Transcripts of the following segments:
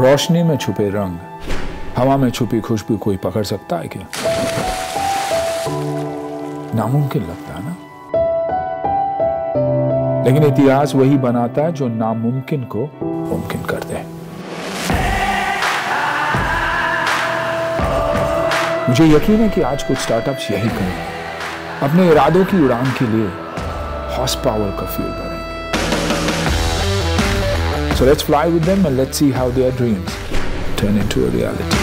रोशनी में छुपे रंग हवा में छुपी खुशबू कोई पकड़ सकता है क्या नामुमकिन लगता है ना लेकिन इतिहास वही बनाता है जो नामुमकिन को मुमकिन कर दे मुझे यकीन है कि आज कुछ स्टार्टअप्स यही करेंगे अपने इरादों की उड़ान के लिए हॉर्स पावर का फ्यूल बना So let's fly with them and let's see how their dreams turn into a reality.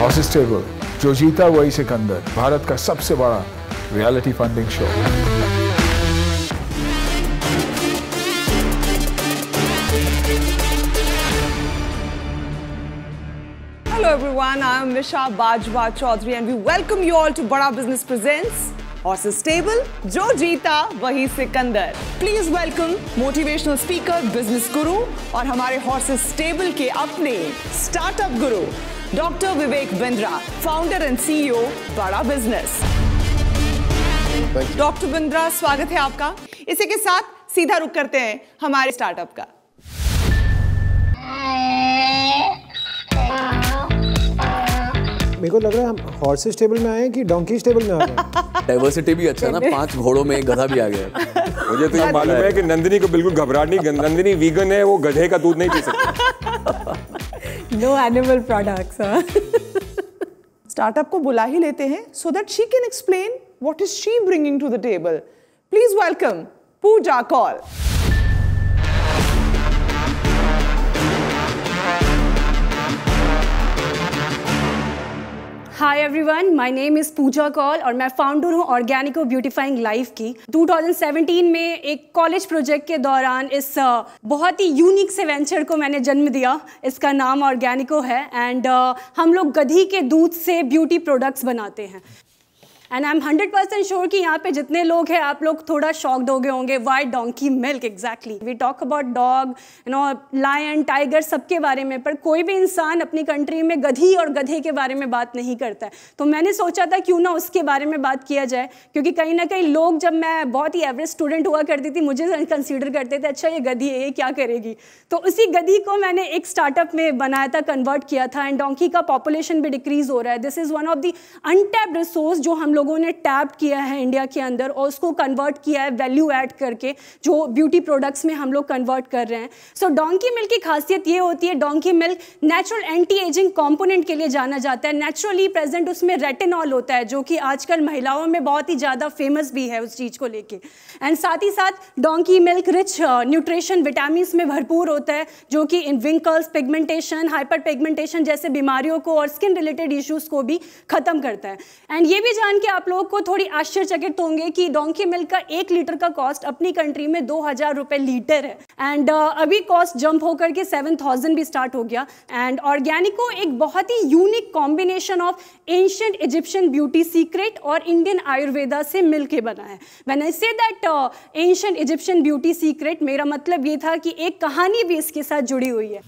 Horses table, Jojita जीता वही सिकंदर भारत का सबसे बड़ा reality Hello everyone, I am Misha Bajwa Chaudhary and we welcome you all to Bada Business Presents. Horses stable जो जीता वही सिकंदर please welcome motivational speaker business guru और हमारे हॉर्सेस स्टेबल के अपने startup guru doctor Vivek Bindra founder and CEO Bada business doctor Bindra स्वागत है आपका इसी के साथ सीधा रुक करते हैं हमारे स्टार्टअप का मेरे को लग रहा है हम हॉर्सेस टेबल में आए हैं कि डोंकी टेबल में आ गए डाइवर्सिटी भी अच्छा ना पांच घोड़ों में एक गधा भी आ गया मुझे तो ये मालूम है कि नंदिनी को बिल्कुल घबराहट नहीं नंदिनी वीगन है वो गधे का दूध नहीं पी सकती नो एनिमल प्रोडक्ट्स स्टार्टअप को बुला ही लेते हैं so that she can explain what is she bringing to the table please welcome Pooja Kaul hi everyone my name is Pooja Kaul और मैं फाउंडर हूँ ऑर्गेनिको ब्यूटीफाइंग लाइफ की 2017 में एक कॉलेज प्रोजेक्ट के दौरान इस बहुत ही यूनिक से वेंचर को मैंने जन्म दिया इसका नाम ऑर्गेनिको है एंड हम लोग गधी के दूध से ब्यूटी प्रोडक्ट्स बनाते हैं and I am hundred percent sure कि यहाँ पे जितने लोग हैं आप लोग थोड़ा शॉक हो गए होंगे why donkey milk exactly we talk about dog you know lion tiger सबके बारे में पर कोई भी इंसान अपनी कंट्री में गधी और गधे के बारे में बात नहीं करता है तो मैंने सोचा था क्यों ना उसके बारे में बात किया जाए क्योंकि कहीं ना कहीं लोग जब मैं बहुत ही एवरेज स्टूडेंट हुआ करती थी मुझे कंसिडर करते थे अच्छा ये गधी है ये क्या करेगी तो उसी गधी को मैंने एक स्टार्टअप में बनाया था कन्वर्ट किया था एंड डोंकी का पॉपुलेशन भी डिक्रीज हो रहा है this is one of the untapped resource जो हम लोग लोगों ने टैप किया है इंडिया के अंदर और उसको कन्वर्ट किया है वैल्यू ऐड करके जो ब्यूटी प्रोडक्ट्स में हम लोग कन्वर्ट कर रहे हैं सो डोंकी मिल्क की खासियत ये होती है donkey milk natural anti ageing component के लिए जाना जाता है नेचुरली प्रेजेंट उसमें रेटेनॉल होता है जो कि आजकल महिलाओं में बहुत ही ज़्यादा फेमस भी है उस चीज़ को लेकर एंड साथ ही साथ donkey milk rich nutrition vitamin में भरपूर होता है जो कि इन विंकल्स पिगमेंटेशन हाइपर पिगमेंटेशन जैसे बीमारियों को और स्किन रिलेटेड इश्यूज़ को भी खत्म करता है एंड ये भी जान के आप लोगों को थोड़ी आश्चर्यचकित होंगे कि डोंकी मिल्क का एक लीटर का कॉस्ट अपनी कंट्री में दो हजार रुपए लीटर है एंड uh, अभी कॉस्ट जंप होकर के सेवन थाउजेंड भी स्टार्ट हो गया एंड ऑर्गेनिको एक बहुत ही unique combination of ancient Egyptian beauty secret और इंडियन आयुर्वेदा से मिल के बना है when I say that ancient Egyptian beauty secret मेरा मतलब ये था कि एक कहानी भी इसके साथ जुड़ी हुई है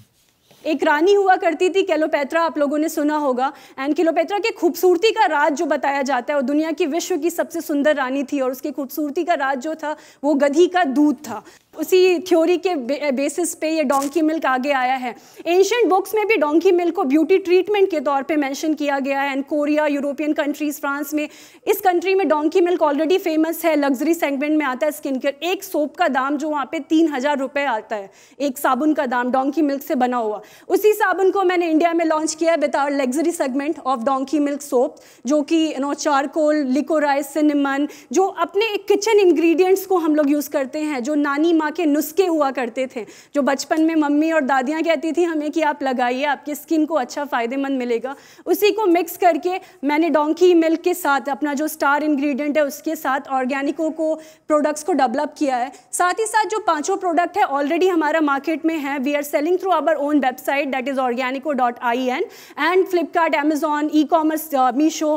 एक रानी हुआ करती थी केलोपेत्रा आप लोगों ने सुना होगा एंड केलोपेत्रा के खूबसूरती का राज जो बताया जाता है और दुनिया की विश्व की सबसे सुंदर रानी थी और उसकी खूबसूरती का राज जो था वो गधी का दूध था उसी थ्योरी के बेसिस पे ये डोंकी मिल्क आगे आया है एशियंट बुक्स में भी डोंकी मिल्क को ब्यूटी ट्रीटमेंट के तौर पे मेंशन किया गया है and Korea European countries France में इस कंट्री में डोंकी मिल्क ऑलरेडी फेमस है लग्जरी सेगमेंट में आता है स्किन केयर एक सोप का दाम जो वहाँ पे तीन हज़ार रुपये आता है एक साबुन का दाम डोंकी मिल्क से बना हुआ उसी साबुन को मैंने इंडिया में लॉन्च किया है with our luxury segment of donkey milk soap जो कि नो चारकोल लिकोराइस सिनेमन जो अपने किचन इन्ग्रीडियंट्स को हम लोग यूज़ करते हैं जो नानी माँ के नुस्खे हुआ करते थे जो बचपन में मम्मी और दादियाँ कहती थी हमें कि आप लगाइए आपकी स्किन को अच्छा फ़ायदेमंद मिलेगा उसी को मिक्स करके मैंने डोंकी मिल्क के साथ अपना जो स्टार इन्ग्रीडियंट है उसके साथ ऑर्गेनिको को प्रोडक्ट्स को डेवलप किया है साथ ही साथ जो पाँचों प्रोडक्ट है ऑलरेडी हमारा मार्केट में है we are selling through our own website that is Organico dot I N and Flipkart Amazon e commerce Meesho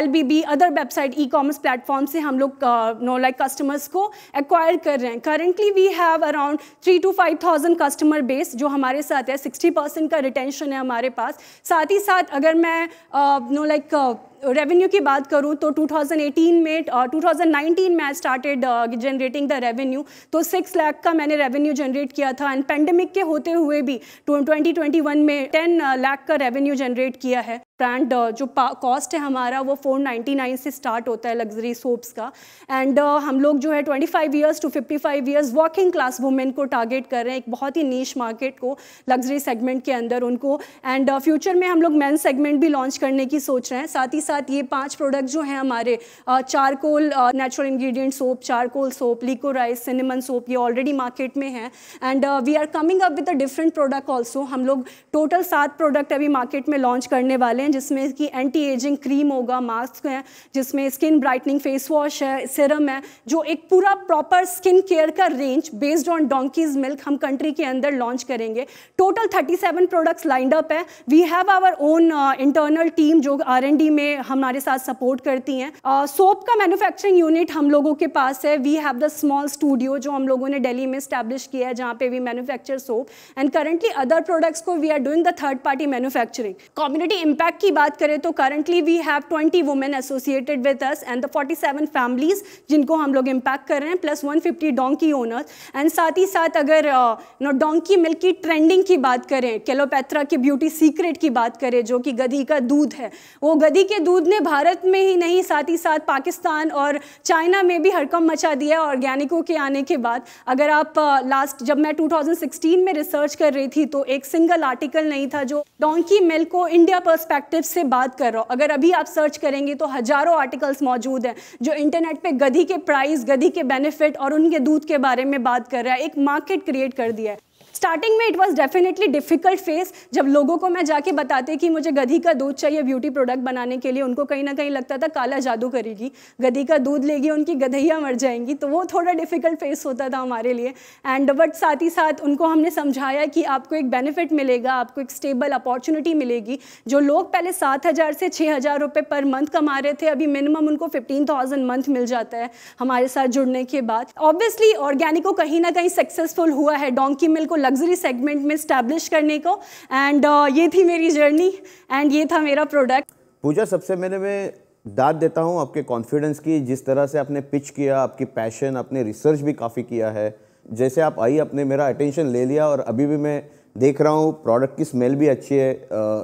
L B B other website e commerce platform से हम लोग नो लाइक कस्टमर्स को acquire कर रहे हैं currently we have around three two five thousand customer base जो हमारे साथ है सिक्सटी परसेंट का रिटेंशन है हमारे पास साथ ही साथ अगर मैं know uh, like uh, revenue की बात करूं तो 2018 में uh, 2019 में I started generating the revenue तो सिक्स लाख का मैंने रेवेन्यू जनरेट किया था एंड पेंडेमिक के होते हुए भी 2021 में टेन लाख uh, का रेवेन्यू जनरेट किया है ब्रांड uh, जो कॉस्ट है हमारा वो 499 से स्टार्ट होता है लग्जरी सोप्स का एंड uh, हम लोग जो है 25 years to fifty five years working class women को टारगेट कर रहे हैं एक बहुत ही नीच मार्केट को लग्जरी सेगमेंट के अंदर उनको एंड फ्यूचर uh, में हम लोग मेन सेगमेंट भी लॉन्च करने की सोच रहे हैं साथ ही साथ साथ ये पांच प्रोडक्ट जो हैं हमारे charcoal natural ingredient soap charcoal soap लीको राइस सिनेमन सोप ये ऑलरेडी मार्केट में हैं and we are coming up with a different product also हम लोग टोटल सात प्रोडक्ट अभी मार्केट में लॉन्च करने वाले हैं जिसमें कि एंटी एजिंग क्रीम होगा मास्क हैं जिसमें स्किन ब्राइटनिंग फेस वॉश है सिरम है जो एक पूरा प्रॉपर स्किन केयर का range based on donkey's milk हम कंट्री के अंदर लॉन्च करेंगे total thirty seven products lined up है we have our own internal team जो आर डी में हमारे साथ सपोर्ट करती हैं सोप का मैन्युफैक्चरिंग यूनिट हम लोगों के पास है we have the small studio जो हम लोगों ने दिल्ली में स्टैब्लिश किया है जहाँ पे we manufacture soap and currently other products को we are doing the third party manufacturing community impact की बात करें तो currently we have twenty women associated with us and the forty seven families जिनको हम लोग इम्पैक्ट कर रहे हैं plus one fifty donkey owners and साथ ही साथ अगर नो डोंकी मिल्क की ट्रेंडिंग की बात करें केलोपैथ्रा के ब्यूटी सीक्रेट की बात करें जो कि गधी का दूध है वो गधी के दूध सूद ने भारत में ही नहीं साथ ही साथ पाकिस्तान और चाइना में भी हड़कम मचा दिया है ऑर्गेनिकों के आने के बाद अगर आप लास्ट जब मैं 2016 में रिसर्च कर रही थी तो एक सिंगल आर्टिकल नहीं था जो डोंकी मिल्क को इंडिया परस्पेक्टिव से बात कर रहा हूँ अगर अभी आप सर्च करेंगे तो हज़ारों आर्टिकल्स मौजूद हैं जो इंटरनेट पर गधी के प्राइस गधी के बेनिफिट और उनके दूध के बारे में बात कर रहा है एक मार्केट क्रिएट कर दिया है स्टार्टिंग में it was definitely difficult face जब लोगों को मैं जाके बताते कि मुझे गधी का दूध चाहिए ब्यूटी प्रोडक्ट बनाने के लिए उनको कहीं ना कहीं लगता था काला जादू करेगी गधी का दूध लेगी उनकी गधैया मर जाएंगी तो वो थोड़ा डिफिकल्ट फेस होता था हमारे लिए एंड बट साथ ही साथ उनको हमने समझाया कि आपको एक बेनिफिट मिलेगा आपको एक स्टेबल अपॉर्चुनिटी मिलेगी जो लोग पहले सात हज़ार से छः हज़ार रुपये पर मंथ कमा रहे थे अभी मिनिमम उनको फिफ्टीन थाउजेंड मंथ मिल जाता है हमारे साथ जुड़ने के बाद ऑब्वियसली ऑर्गेनिको कहीं ना कहीं सक्सेसफुल हुआ है डोंकी मिल को लग्जरी सेगमेंट में स्टैब्लिश करने को एंड uh, ये थी मेरी जर्नी एंड ये था मेरा प्रोडक्ट पूजा सबसे मैंने मैं दाद देता हूँ आपके कॉन्फिडेंस की जिस तरह से आपने पिच किया आपकी पैशन आपने रिसर्च भी काफ़ी किया है जैसे आप आई आपने मेरा अटेंशन ले लिया और अभी भी मैं देख रहा हूँ प्रोडक्ट की स्मेल भी अच्छी है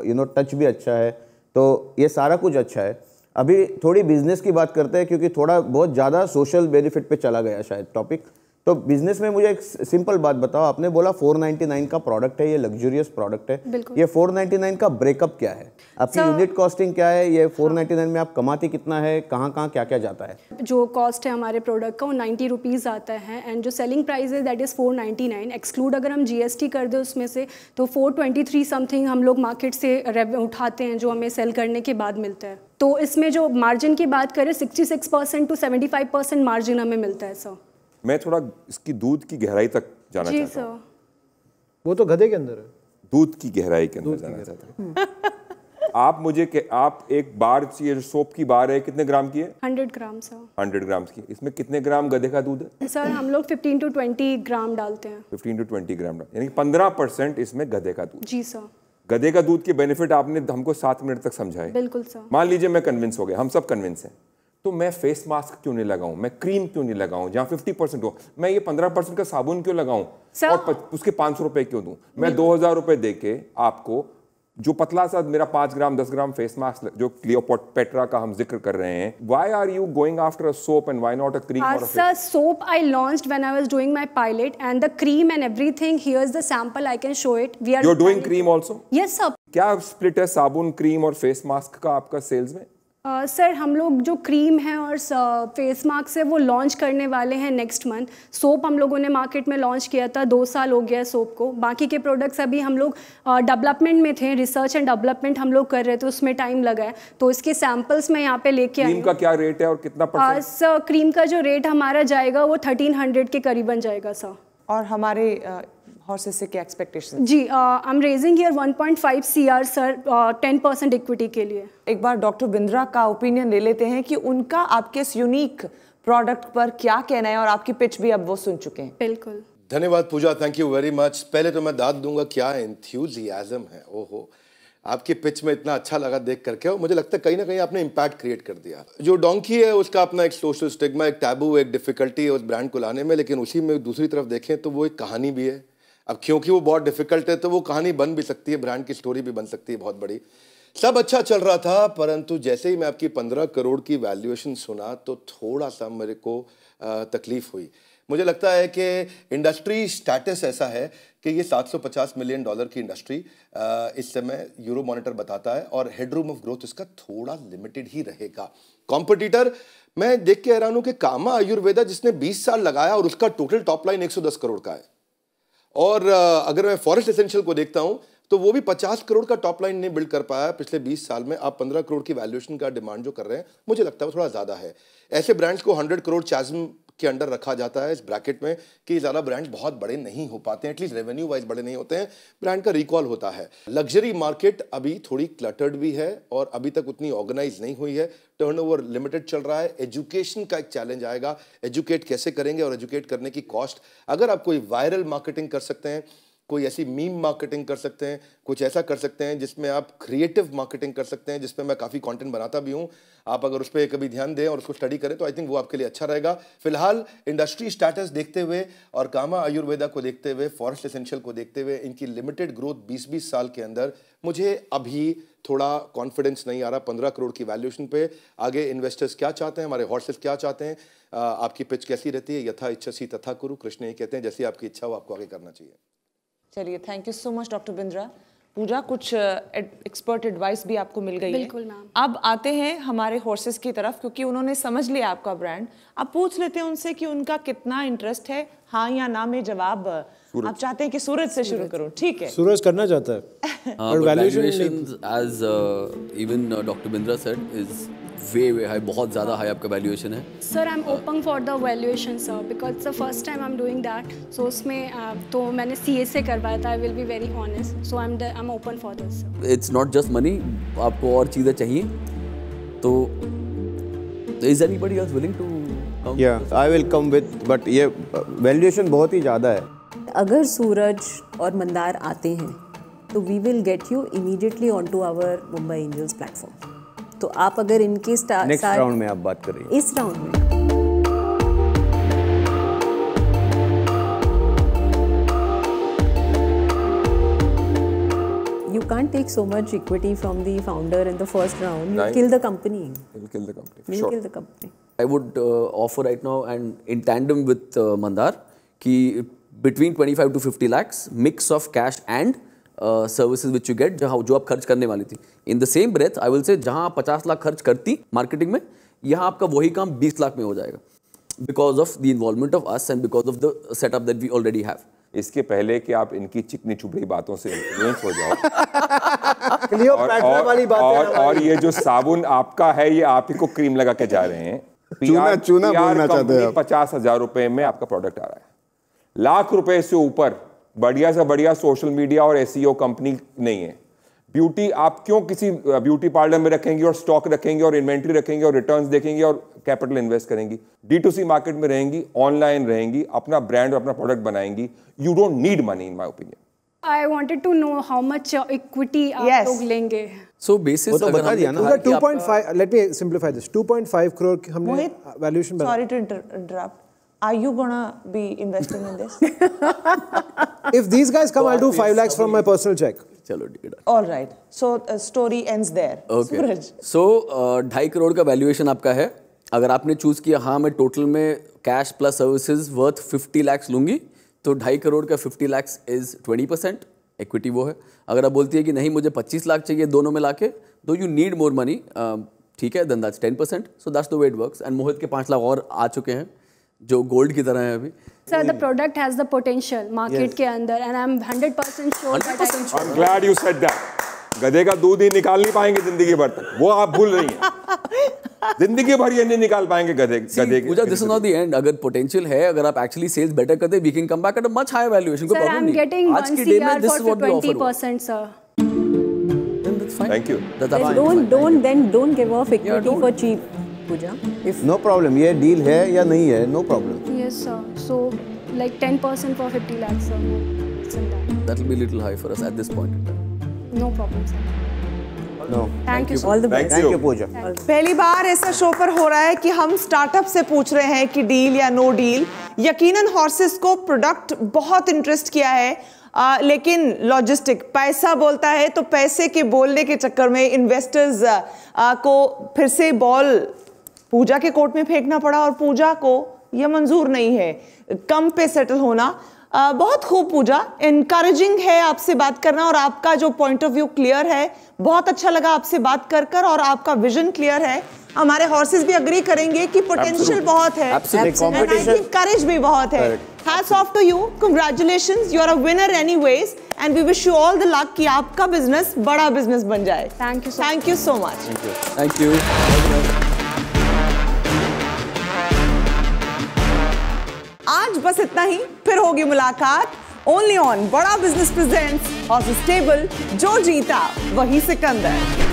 यू नो टच भी अच्छा है तो ये सारा कुछ अच्छा है अभी थोड़ी बिजनेस की बात करते हैं क्योंकि थोड़ा बहुत ज़्यादा सोशल बेनिफिट पे चला गया शायद टॉपिक तो बिजनेस में मुझे एक सिंपल बात बताओ आपने बोला 499 का प्रोडक्ट है ये लग्जूरियस प्रोडक्ट है ये 499 का ब्रेकअप क्या है आपकी यूनिट कॉस्टिंग क्या है ये 499 हाँ। में आप कमाते कितना है कहाँ कहाँ क्या क्या जाता है जो कॉस्ट है हमारे प्रोडक्ट का वो नाइन्टी रुपीज़ आता है एंड जो सेलिंग प्राइस है दैट इज़ फोर एक्सक्लूड अगर हम जी कर दें उसमें से तो फोर समथिंग हम लोग मार्केट से उठाते हैं जो हमें सेल करने के बाद मिलता है तो इसमें जो मार्जिन की बात करें सिक्सटी टू सेवेंटी मार्जिन हमें मिलता है सर मैं थोड़ा इसकी दूध की गहराई तक जाना चाहता हूँ वो तो गधे के अंदर है दूध की गहराई के अंदर जाना चाहता हूँ आप मुझे के, आप एक बार ये सोप की बार है कितने ग्राम की है hundred gram sir hundred gram की इसमें कितने ग्राम गधे का दूध है सर हम लोग फिफ्टीन टू ट्वेंटी ग्राम डालते हैं फिफ्टीन टू ट्वेंटी ग्राम यानी पंद्रह परसेंट इसमें गधे का दूध जी सर गधे का दूध के बेनिफिट आपने हमको सात मिनट तक समझाए बिल्कुल सर मान लीजिए मैं कन्विंस हो गया हम सब कन्विंस हैं तो मैं फेस मास्क क्यों नहीं लगाऊं मैं क्रीम क्यों नहीं लगाऊं जहां 50 परसेंट हो मैं ये 15 परसेंट का साबुन क्यों लगाऊं और प, उसके पांच सौ रुपए क्यों दूं मैं दो हजार रुपए दे के आपको जो पतला सा मेरा पांच ग्राम दस ग्राम फेस मास्क जो क्लियोपोट पेट्रा का हम जिक्र कर रहे हैं why are you going after a soap and why not a cream और sir soap I launched when I was doing my pilot and the cream and everything here is the sample I can show it we are you are doing cream also yes sir क्या split है साबुन cream और face mask का आपका sales में sir uh, हम लोग जो क्रीम है और फेस मास्क है वो लॉन्च करने वाले हैं नेक्स्ट मंथ सोप हम लोगों ने मार्केट में लॉन्च किया था दो साल हो गया सोप को बाकी के प्रोडक्ट्स अभी हम लोग डेवलपमेंट uh, में थे रिसर्च एंड डेवलपमेंट हम लोग कर रहे थे उसमें टाइम लगा है तो इसके सैम्पल्स मैं यहाँ पे लेके आई का क्या रेट है और कितना सर क्रीम का जो रेट हमारा जाएगा वो थर्टीन के करीबन जाएगा सर और हमारे uh, हॉर्सेस से क्या एक्सपेक्टेशन जी, I am raising here 1.5 CR sir 10 percent equity के लिए एक बार डॉक्टर बिंद्रा का ओपिनियन ले लेते हैं कि उनका आपके इस यूनिक प्रोडक्ट पर क्या कहना है और आपकी पिच भी अब वो सुन चुके हैं बिल्कुल धन्यवाद Pooja thank you very much पहले तो मैं दाद दूंगा क्या इंथ्यूजियाजम है ओहो आपकी पिच में इतना अच्छा लगा देख करके और मुझे लगता है कहीं ना कहीं आपने इम्पैक्ट क्रिएट कर दिया जो डोंकी है उसका अपना एक सोशल स्टिग्मा एक टैबू एक डिफिकल्टी है उस ब्रांड को लाने में लेकिन उसी में दूसरी तरफ देखें तो वो एक कहानी भी है अब क्योंकि वो बहुत डिफिकल्ट है तो वो कहानी बन भी सकती है ब्रांड की स्टोरी भी बन सकती है बहुत बड़ी सब अच्छा चल रहा था परंतु जैसे ही मैं आपकी पंद्रह करोड़ की वैल्यूएशन सुना तो थोड़ा सा मेरे को तकलीफ हुई मुझे लगता है कि इंडस्ट्री स्टेटस ऐसा है कि ये 750 मिलियन डॉलर की इंडस्ट्री इस समय यूरो मॉनिटर बताता है और हेडरूम ऑफ ग्रोथ इसका थोड़ा लिमिटेड ही रहेगा कॉम्पिटिटर मैं देख के हैरान हूँ कि कामा आयुर्वेदा जिसने 20 साल लगाया और उसका टोटल टॉप लाइन 110 करोड़ का है और अगर मैं फॉरेस्ट एसेंशियल को देखता हूँ तो वो भी 50 करोड़ का टॉप लाइन नहीं बिल्ड कर पाया पिछले 20 साल में आप 15 करोड़ की वैल्यूएशन का डिमांड जो कर रहे हैं मुझे लगता है वो थोड़ा ज़्यादा है ऐसे ब्रांड्स को 100 करोड़ चार्जम के अंडर रखा जाता है इस ब्रैकेट में कि ज़्यादा ब्रांड बहुत बड़े नहीं हो पाते हैं एटलीस्ट रेवेन्यू वाइज बड़े नहीं होते हैं ब्रांड का रिकॉल होता है लग्जरी मार्केट अभी थोड़ी क्लटर्ड भी है और अभी तक उतनी ऑर्गेनाइज नहीं हुई है टर्न लिमिटेड चल रहा है एजुकेशन का एक चैलेंज आएगा एजुकेट कैसे करेंगे और एजुकेट करने की कॉस्ट अगर आप कोई वायरल मार्केटिंग कर सकते हैं कोई ऐसी मीम मार्केटिंग कर सकते हैं कुछ ऐसा कर सकते हैं जिसमें आप क्रिएटिव मार्केटिंग कर सकते हैं जिसमें मैं काफ़ी कंटेंट बनाता भी हूं आप अगर उस पर कभी ध्यान दें और उसको स्टडी करें तो आई थिंक वो आपके लिए अच्छा रहेगा फिलहाल इंडस्ट्री स्टेटस देखते हुए और कामा आयुर्वेदा को देखते हुए फॉरेस्ट एसेंशियल को देखते हुए इनकी लिमिटेड ग्रोथ बीस बीस साल के अंदर मुझे अभी थोड़ा कॉन्फिडेंस नहीं आ रहा पंद्रह करोड़ की वैल्यूएशन पे आगे इन्वेस्टर्स क्या चाहते हैं हमारे हॉर्सेस क्या चाहते हैं आपकी पिच कैसी रहती है यथा इच्छा सी तथा कुरु कृष्ण ये कहते हैं जैसी आपकी इच्छा हो आपको आगे करना चाहिए चलिए thank you so much doctor Bindra Pooja कुछ एक्सपर्ट uh, एडवाइस भी आपको मिल गई बिल्कुल मैम अब आते हैं हमारे हॉर्सेस की तरफ क्योंकि उन्होंने समझ लिया आपका ब्रांड अब पूछ लेते हैं उनसे कि उनका कितना इंटरेस्ट है हाँ या ना में जवाब आप चाहते हैं कि सूरज से शुरू करूं ठीक है सूरज करना चाहता है हाँ, और valuation as even doctor Bindra said is way way high बहुत ज़्यादा हाई आपका वैल्यूएशन है sir I am open for the valuation sir because the first time I am doing that so उसमें uh, तो मैंने सी ए करवाया था I will be very honest so I am I am open for this it's not just money आपको और चीज़ें चाहिए तो is any buddy willing to या I will come with but ये वैल्यूएशन बहुत ही ज़्यादा है अगर सूरज और मंदार आते हैं तो we will get you immediately on to our Mumbai angels platform तो आप अगर इनके नेक्स्ट राउंड में आप बात कर रही हैं इस राउंड में you can't take so much equity from the founder in the first round. You'll right. kill the company. You'll kill the company. You'll sure. kill the company. I would uh, offer right now, and in tandem with uh, Mandar, कि between 25 to 50 lakhs mix of cash and services which you get जहाँ जो आप खर्च करने वाली थी in the same breath I will say जहाँ आप पचास लाख खर्च करती मार्केटिंग में यहाँ आपका वही काम बीस लाख में हो जाएगा because of the involvement of us and because of the setup that we already have इसके पहले कि आप इनकी चिकनी चुपड़ी बातों से इन्फ्लुएंस हो जाओ और, और, वाली बात और, और ये जो साबुन आपका है ये आप ही को क्रीम लगा के जा रहे हैं चूना चूना बोलना चाहते हैं पचास हजार रुपए में आपका प्रोडक्ट आ रहा है लाख रुपए से ऊपर बढ़िया से बढ़िया सोशल मीडिया और एस कंपनी e नहीं है ब्यूटी आप क्यों किसी ब्यूटी पार्लर में रखेंगे और स्टॉक रखेंगे और इन्वेंट्री रखेंगे और रिटर्न्स देखेंगे और कैपिटल इन्वेस्ट करेंगी डी टू सी मार्केट में रहेंगी ऑनलाइन रहेंगी अपना ब्रांड और अपना प्रोडक्ट बनाएंगी you don't need money in my opinion I wanted to know how much uh, equity yes. आप लेंगे सो बेसिस तो बता दिया ना 2.5 let me simplify this 2.5 crore हमने valuation sorry to interrupt Are you gonna be investing in this? if these guys come, I'll do five lakhs from my personal check. चलो ठीक है all right so story ends there okay so ढाई करोड़ का valuation आपका है अगर आपने choose किया हाँ मैं टोटल में cash plus services worth 50 lakhs लूंगी तो ढाई करोड़ का 50 लैक्स इज 20 परसेंट इक्विटी वो है अगर आप बोलती है कि नहीं मुझे 25 लाख चाहिए दोनों में लाके दो यू नीड मोर मनी ठीक है then that's 10 percent so that's the way it works and Mohit के पाँच लाख और आ चुके हैं जो गोल्ड की तरह है अभी Sir, the hmm. product has the potential market yes. के अंदर and I'm 100% sure 100% that I sure. I'm glad you said that. गधे का दूध ही निकाल नहीं पाएंगे जिंदगी भर तक वो आप भूल रही हैं जिंदगी भर ये नहीं निकाल पाएंगे गधे गधे Pooja this is not the end अगर पोटेंशियल है अगर आप एक्चुअली सेल्स बेटर करते we can come back at a much higher valuation को प्रॉब्लम नहीं आज की डे में this is what we offer 20% sir Thank you. That's don't don't then don't give off equity yeah, for cheap. Pooja if no problem ये deal है या नहीं है no problem yes sir so like 10% for 50 lakh sir that will be little high for us at this point no problem sir पहली बार ऐसा show पर हो रहा है कि हम स्टार्टअप से पूछ रहे हैं कि डील या नो डील यकीनन हॉर्सेस को प्रोडक्ट बहुत इंटरेस्ट किया है आ, लेकिन लॉजिस्टिक पैसा बोलता है तो पैसे के बोलने के चक्कर में इन्वेस्टर्स को फिर से बॉल पूजा के कोर्ट में फेंकना पड़ा और पूजा को यह मंजूर नहीं है कम पे सेटल होना आ, बहुत खूब पूजा इनकरेजिंग है आपसे बात करना और आपका जो पॉइंट ऑफ व्यू क्लियर है बहुत अच्छा लगा आपसे बात कर कर और आपका विजन क्लियर है हमारे हॉर्सेस भी अग्री करेंगे कि पोटेंशियल बहुत है करेज भी बहुत है hats off to you congratulation you are a winner anyways and we wish you all the luck कि आपका बिजनेस बड़ा बिजनेस बन जाए thank you thank you so much thank you बस इतना ही फिर होगी मुलाकात ओनली ऑन बड़ा बिजनेस प्रेजेंट्स और स्टेबल जो जीता वही सिकंदर